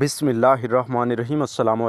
बिसमीम अल्लाम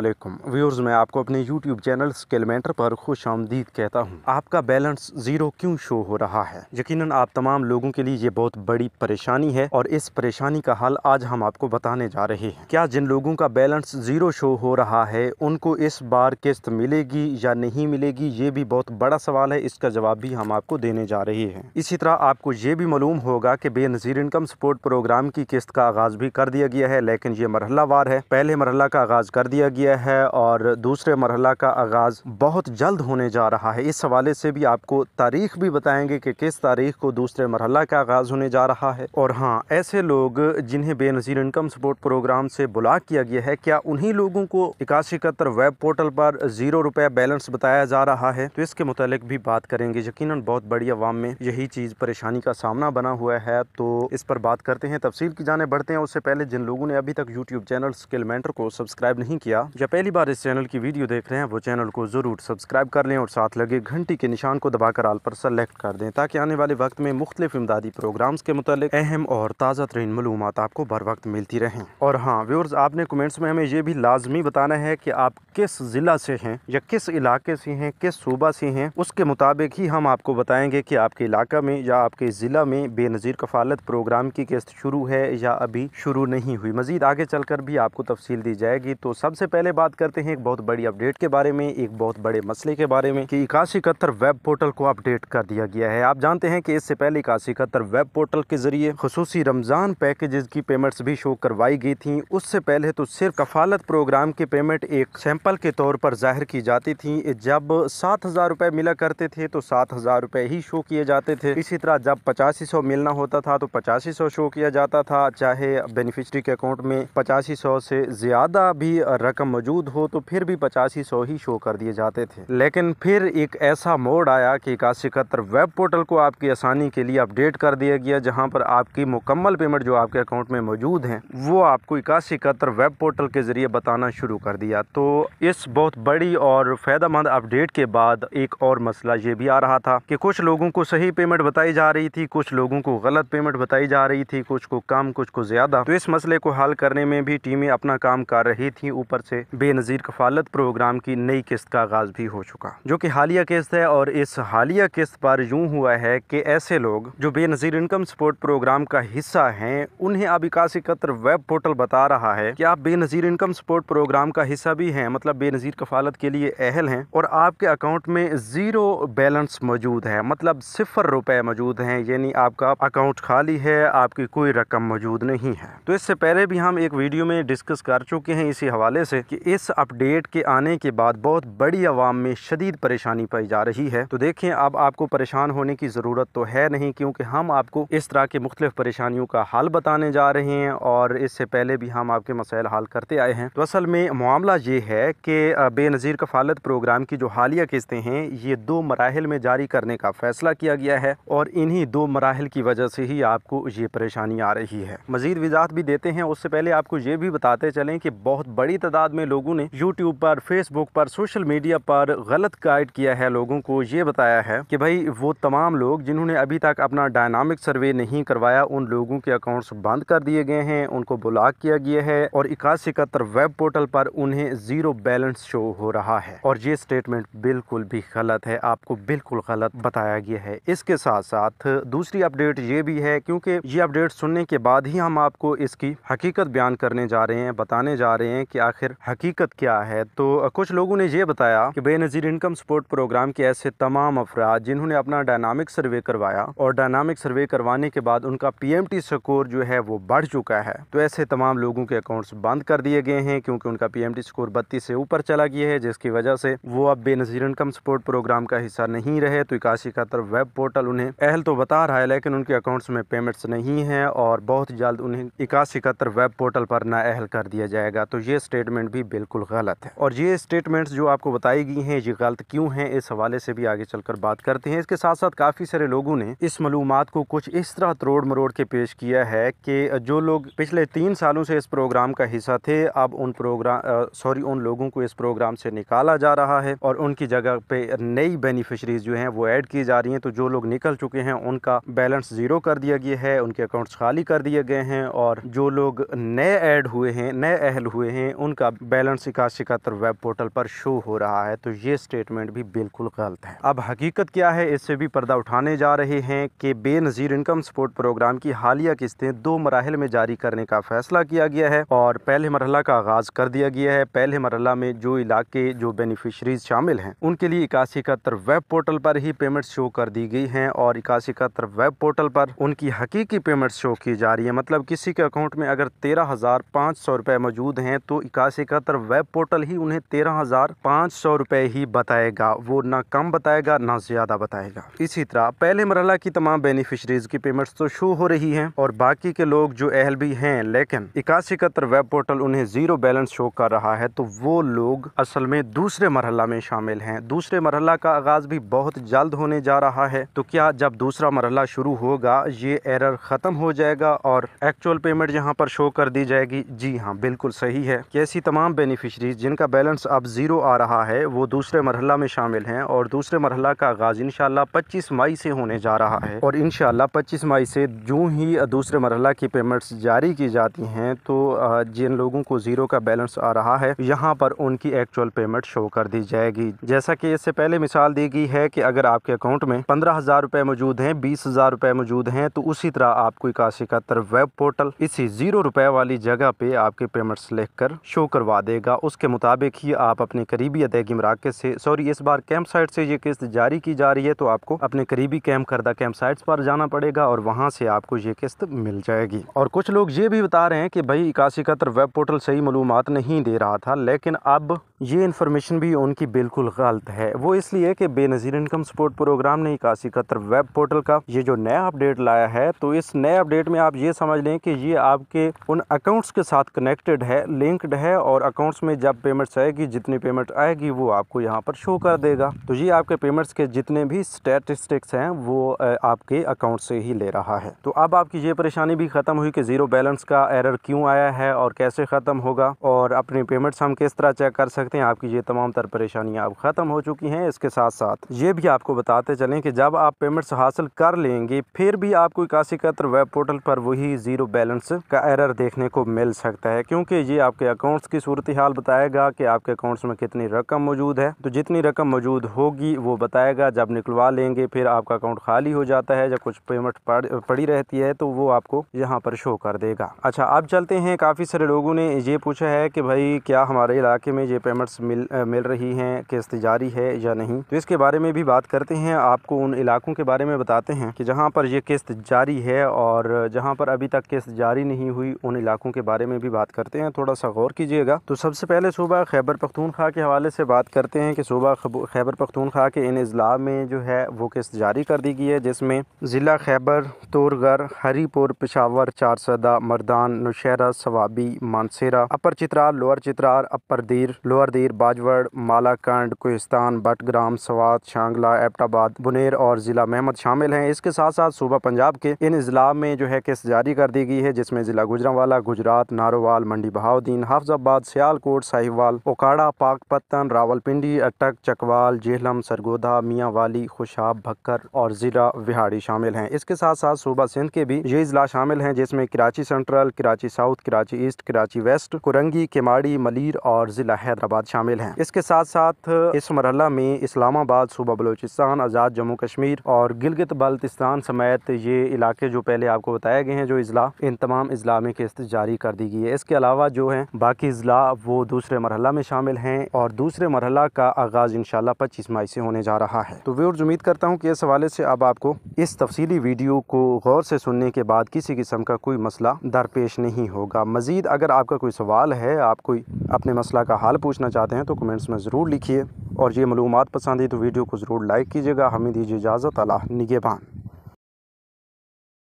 व्यूर्स मैं आपको अपने यूट्यूब चैनल स्केलमेंटर पर खुश आमदीद कहता हूँ आपका बैलेंस ज़ीरो क्यों शो हो रहा है यकीनन आप तमाम लोगों के लिए ये बहुत बड़ी परेशानी है और इस परेशानी का हल आज हम आपको बताने जा रहे हैं क्या जिन लोगों का बैलेंस ज़ीरो शो हो रहा है उनको इस बार किस्त मिलेगी या नहीं मिलेगी ये भी बहुत बड़ा सवाल है इसका जवाब भी हम आपको देने जा रहे हैं इसी तरह आपको ये भी मालूम होगा कि बेनज़ीर इनकम सपोर्ट प्रोग्राम की किस्त का आगाज़ भी कर दिया गया है लेकिन ये मरहला कारोबार है पहले मरला का आगाज़ कर दिया गया है और दूसरे मरला का आगाज़ बहुत जल्द होने जा रहा है इस हवाले से भी आपको तारीख भी बताएंगे कि किस तारीख को दूसरे मरला का आगाज़ होने जा रहा है और हाँ ऐसे लोग जिन्हें बेनज़ीर इनकम सपोर्ट प्रोग्राम से बुला किया गया है क्या उन्हीं लोगों को इक्यासी इकहत्तर वेब पोर्टल पर ज़ीरो रुपया बैलेंस बताया जा रहा है तो इसके मुतालिक भी बात करेंगे यकीन बहुत बड़ी अवाम में यही चीज़ परेशानी का सामना बना हुआ है तो इस पर बात करते हैं तफसील की जाने बढ़ते हैं उससे पहले जिन लोगों ने अभी तक YouTube channel channel skill mentor को सब्सक्राइब नहीं किया या पहली बार इस चैनल की वीडियो देख रहे हैं वो चैनल को ज़रूर सब्सक्राइब कर लें और साथ लगे घंटी के निशान को दबाकर आल पर सेलेक्ट कर दें ताकि आने वाले वक्त में मुख्तलिफ इमदादी प्रोग्राम्स के मुतल अहम और ताज़ा तरीन मलूम आपको बर वक्त मिलती रहें और हाँ व्यूर्स आपने कमेंट्स में हमें ये भी लाजमी बताना है कि आप किस ज़िला से हैं या किस इलाके से हैं किस सूबा से हैं उसके मुताबिक ही हम आपको बताएंगे कि आपके इलाक़े में या आपके ज़िला में बेनज़ीर कफालत प्रोग्राम की किस्त शुरू है या अभी शुरू नहीं हुई मज़ीद आगे चलकर भी आपको तफसील दी जाएगी तो सबसे पहले बात करते हैं एक बहुत बड़ी अपडेट के बारे में एक बहुत बड़े मसले के बारे में कि इक्यासी इकहत्तर वेब पोर्टल को अपडेट कर दिया गया है आप जानते हैं कि इससे पहले इक्यासी इकहत्तर वेब पोर्टल के जरिए खसूसी रमज़ान पैकेजेस की पेमेंट्स भी शो करवाई गई थी उससे पहले तो सिर्फ कफालत प्रोग्राम की पेमेंट एक सैंपल के तौर पर जाहिर की जाती थी जब सात हज़ार रुपये मिला करते थे तो सात हज़ार रुपये ही शो किए जाते थे इसी तरह जब पचासी सौ मिलना होता था तो पचासी सौ शो किया जाता था चाहे बेनिफिशरी के अकाउंट में पचासी पचासी सौ से ज़्यादा भी रकम मौजूद हो तो फिर भी पचासी सौ ही शो कर दिए जाते थे लेकिन फिर एक ऐसा मोड आया कि इक्यासी इकहत्तर वेब पोर्टल को आपकी आसानी के लिए अपडेट कर दिया गया जहां पर आपकी मुकम्मल पेमेंट जो आपके अकाउंट में मौजूद है वो आपको इक्यासी इकहत्तर वेब पोर्टल के ज़रिए बताना शुरू कर दिया तो इस बहुत बड़ी और फ़ायदेमंद अपडेट के बाद एक और मसला ये भी आ रहा था कि कुछ लोगों को सही पेमेंट बताई जा रही थी कुछ लोगों को गलत पेमेंट बताई जा रही थी कुछ को कम कुछ को ज़्यादा तो इस मसले को हल करने में भी टीमें अपना काम कर रही थी ऊपर से बेनज़ीर कफालत प्रोग्राम की नई किस्त का आगाज़ भी हो चुका जो की हालिया किस्त है और इस हालिया किस्त पर यूँ हुआ है कि ऐसे लोग जो बेनज़ीर इनकम सपोर्ट प्रोग्राम का हिस्सा हैं उन्हें अब इक्यासी कतर वेब पोर्टल बता रहा है कि आप बेनज़ीर इनकम सपोर्ट प्रोग्राम का हिस्सा भी हैं मतलब बेनज़ीर कफालत के लिए अहल हैं और आपके अकाउंट में ज़ीरो बैलेंस मौजूद है मतलब सिफर रुपए मौजूद हैं यानी आपका अकाउंट खाली है आपकी कोई रकम मौजूद नहीं है तो इससे पहले भी हम एक वीडियो में में डिस्कस कर चुके हैं इसी हवाले से कि इस अपडेट के आने के बाद बहुत बड़ी आवाम में शदीद परेशानी पाई जा रही है तो देखें अब आपको परेशान होने की ज़रूरत तो है नहीं क्योंकि हम आपको इस तरह के मुख्तलिफ परेशानियों का हल बताने जा रहे हैं और इससे पहले भी हम आपके मसाइल हल करते आए हैं तो असल में मामला ये है कि बेनज़ीर कफालत प्रोग्राम की जो हालिया किस्तें हैं ये दो मराहल में जारी करने का फ़ैसला किया गया है और इन्हीं दो मराहल की वजह से ही आपको ये परेशानी आ रही है मज़ीद वजात भी देते हैं उससे पहले आपको ये भी बताते चलें कि बहुत बड़ी तादाद में लोगों ने यूट्यूब पर फेसबुक पर सोशल मीडिया पर गलत गाइड किया है लोगों को ये बताया है कि भाई वो तमाम लोग जिन्होंने अभी तक अपना डायनामिक सर्वे नहीं करवाया उन लोगों के अकाउंट्स बंद कर दिए गए हैं उनको ब्लॉक किया गया है और इक्यासी इकहत्तर वेब पोर्टल पर उन्हें ज़ीरो बैलेंस शो हो रहा है और ये स्टेटमेंट बिल्कुल भी गलत है आपको बिल्कुल गलत बताया गया है इसके साथ साथ दूसरी अपडेट ये भी है क्योंकि ये अपडेट सुनने के बाद ही हम आपको इसकी हकीकत बयान करने जा रहे हैं बताने जा रहे हैं कि आखिर हकीकत क्या है तो कुछ लोगों ने यह बताया कि बेनज़ीर इनकम सपोर्ट प्रोग्राम के ऐसे तमाम अफराद जिन्होंने अपना डायनामिक सर्वे करवाया और डायनामिक सर्वे करवाने के बाद उनका पीएमटी स्कोर जो है वो बढ़ चुका है तो ऐसे तमाम लोगों के अकाउंट्स बंद कर दिए गए हैं क्योंकि उनका टी स्कोर बत्तीस से ऊपर चला गया है जिसकी वजह से वो अब बेनज़ीर इनकम सपोर्ट प्रोग्राम का हिस्सा नहीं रहे तो इक्यासी इकहत्तर वेब पोर्टल उन्हें अहल तो बता रहा है लेकिन उनके अकाउंट्स में पेमेंट्स नहीं है और बहुत जल्द उन्हें इक्यासी इकहत्तर वेब पोर्टल पर ना अहल कर दिया जाएगा तो ये स्टेटमेंट भी बिल्कुल गलत है और ये स्टेटमेंट्स जो आपको बताई गई हैं ये गलत क्यों हैं इस हवाले से भी आगे चलकर बात करते हैं इसके साथ साथ काफ़ी सारे लोगों ने इस मलूम को कुछ इस तरह तोड़ मरोड़ के पेश किया है कि जो लोग पिछले तीन सालों से इस प्रोग्राम का हिस्सा थे अब उन प्रोग्राम सॉरी उन लोगों को इस प्रोग्राम से निकाला जा रहा है और उनकी जगह पे नई बेनिफिशरीज जो हैं वो ऐड की जा रही हैं तो जो लोग निकल चुके हैं उनका बैलेंस ज़ीरो कर दिया गया है उनके अकाउंट्स खाली कर दिए गए हैं और जो लोग नए ऐड हुए हैं नए अहल हुए हैं उनका बैलेंस इक्यासी इकहत्तर वेब पोर्टल पर शो हो रहा है तो ये स्टेटमेंट भी बिल्कुल गलत है अब हकीकत क्या है इससे भी पर्दा उठाने जा रहे हैं कि बेनज़ीर इनकम सपोर्ट प्रोग्राम की हालिया किस्तें दो मराहल में जारी करने का फैसला किया गया है और पहले मरहला का आगाज कर दिया गया है पहले मरहला में जो इलाके जो बेनिफिशरीज शामिल हैं उनके लिए इक्यासी इकहत्तर वेब पोर्टल पर ही पेमेंट शो कर दी गई हैं और इक्यासी इकहत्तर वेब पोर्टल पर उनकी हकीकी पेमेंट शो की जा रही है मतलब किसी के अकाउंट में अगर तेरह हज़ार पाँच सौ रुपये मौजूद हैं तो इक्यासी इकहत्तर वेब पोर्टल ही उन्हें तेरह हज़ार पाँच सौ रुपये ही बताएगा वो ना कम बताएगा ना ज़्यादा बताएगा इसी तरह पहले मरला की तमाम बेनिफिशरीज की पेमेंट्स तो शो हो रही हैं और बाकी के लोग जो अहल भी हैं लेकिन इक्यासी इकहत्तर वेब पोर्टल उन्हें ज़ीरो बैलेंस शो कर रहा है तो वो लोग असल में दूसरे मरहला में शामिल हैं दूसरे मरहला का आगाज़ भी बहुत जल्द होने जा रहा है तो क्या जब दूसरा मरहला शुरू होगा ये एरर ख़त्म हो जाएगा और एक्चुअल पेमेंट यहाँ पर शो कर दी जाएगी जी हाँ बिल्कुल सही है कि ऐसी तमाम बेनिफिशरीज जिनका बैलेंस अब ज़ीरो आ रहा है वो दूसरे मरहला में शामिल हैं और दूसरे मरहला का आगाज़ इन पच्चीस मई से होने जा रहा है और इन पच्चीस मई से जो ही दूसरे मरहला की पेमेंट्स जारी की जाती हैं तो जिन लोगों को ज़ीरो का बैलेंस आ रहा है यहाँ पर उनकी एक्चुअल पेमेंट शो कर दी जाएगी जैसा कि इससे पहले मिसाल दी गई है कि अगर आपके अकाउंट में पंद्रह हज़ार रुपये मौजूद हैं बीस हज़ार रुपये मौजूद हैं तो उसी तरह आपको इक्यासी वेब पोर्टल इसी ज़ीरो रुपये वाली जगह पे आपके पेमेंट सेलेक्ट कर शो करवा देगा उसके मुताबिक ही आप अपने करीबी अदायगी मराके से सॉरी इस बार कैंप साइट से ये किस्त जारी की जा रही है तो आपको अपने करीबी कैंप करदा कैंप साइट पर जाना पड़ेगा और वहाँ से आपको ये किस्त मिल जाएगी और कुछ लोग ये भी बता रहे हैं कि भाई इक्सी कतर वेब पोर्टल सही मालूम नहीं दे रहा था लेकिन अब ये इन्फॉर्मेशन भी उनकी बिल्कुल गलत है वो इसलिए कि बेनज़ीर इनकम सपोर्ट प्रोग्राम ने इक्यासी कतर वेब पोर्टल का ये जो नया अपडेट लाया है तो इस नए अपडेट में आप ये समझ लें कि ये आपके उन अकाउंट्स के साथ कनेक्टेड है लिंक्ड है और अकाउंट्स में जब पेमेंट्स आएगी जितनी पेमेंट आएगी वो आपको यहाँ पर शो कर देगा तो ये आपके पेमेंट्स के जितने भी स्टेटिस्टिक्स हैं वो आपके अकाउंट से ही ले रहा है तो अब आपकी ये परेशानी भी ख़त्म हुई कि ज़ीरो बैलेंस का एरर क्यों आया है और कैसे ख़त्म होगा और अपनी पेमेंट्स हम किस तरह चेक कर सकते सकते हैं आपकी ये तमाम तर परेशानियाँ अब ख़त्म हो चुकी हैं इसके साथ साथ ये भी आपको बताते चलें कि जब आप पेमेंट्स हासिल कर लेंगे फिर भी आपको इक्यासी कतर वेब पोर्टल पर वही ज़ीरो बैलेंस का एरर देखने को मिल सकता है क्योंकि ये आपके अकाउंट्स की सूरत हाल बताएगा कि आपके अकाउंट्स में कितनी रकम मौजूद है तो जितनी रकम मौजूद होगी वो बताएगा जब निकलवा लेंगे फिर आपका अकाउंट खाली हो जाता है जब कुछ पेमेंट पड़ी रहती है तो वो आपको यहाँ पर शो कर देगा अच्छा अब चलते हैं काफ़ी सारे लोगों ने ये पूछा है कि भाई क्या हमारे इलाके में ये पेमेंट परमिट्स मिल मिल रही हैं किस्त जारी है या नहीं तो इसके बारे में भी बात करते हैं आपको उन इलाकों के बारे में बताते हैं कि जहाँ पर ये किस्त जारी है और जहाँ पर अभी तक किस्त जारी नहीं हुई उन इलाकों के बारे में भी बात करते हैं थोड़ा सा गौर कीजिएगा तो सबसे पहले सूबा खैबर पख्तूनख्वा के हवाले से बात करते हैं कि सूबा खैबर पख्तूनख्वा के इन अजला में जो है वो किस्त जारी कर दी गई है जिसमें ज़िला Khyber Torghar Haripur Peshawar Charsadda Mardan Nowshera Swabi Mansehra upper Chitral lower Chitral upper Dir lower ग्वावरदीर बाजवड़ मालाकंड कोहिस्तान बटग्राम सवात शांगला एबटाबाद बुनेर और ज़िला मेहमद शामिल हैं इसके साथ साथ सूबा पंजाब के इन अजला में जो है किस्त जारी कर दी गई है जिसमें ज़िला गुजरावाला गुजरात नारोवाल मंडी बहाउद्दीन हाफजाबाद सियालकोट साहिवाल ओकाड़ा पाकपत्तन रावलपिंडी अटक चकवाल जेहलम सरगोधा मियाँ वाली खुशाब भक्कर और ज़िला विहाड़ी शामिल हैं इसके साथ साथ सूबा सिंध के भी ये अजला शामिल हैं जिसमें Karachi central Karachi south Karachi east Karachi west Korangi Keamari Malir और ज़िला हैदराबाद इस्लामाबाद शामिल हैं इसके साथ साथ इस मरहला में इस्लामाबाद सूबा बलोचिस्तान आज़ाद जम्मू कश्मीर और गिलगित बल्तिस्तान समेत ये इलाके जो पहले आपको बताए गए हैं जो अजला इन तमाम अजला में किस्त जारी कर दी गई है इसके अलावा जो है बाकी अजला वो दूसरे मरहला में शामिल हैं और दूसरे मरहला का आगाज़ इन पच्चीस मई से होने जा रहा है तो व्यूर्स उम्मीद करता हूँ कि इस हवाले से अब आपको इस तफसीली वीडियो को गौर से सुनने के बाद किसी किस्म का कोई मसला दरपेश नहीं होगा मज़ीद अगर आपका कोई सवाल है आप कोई अपने मसला का हाल पूछना पूछना चाहते हैं तो कमेंट्स में ज़रूर लिखिए और ये मालूम पसंद है तो वीडियो को ज़रूर लाइक कीजिएगा हमें दीजिए इजाज़त अला निगेबान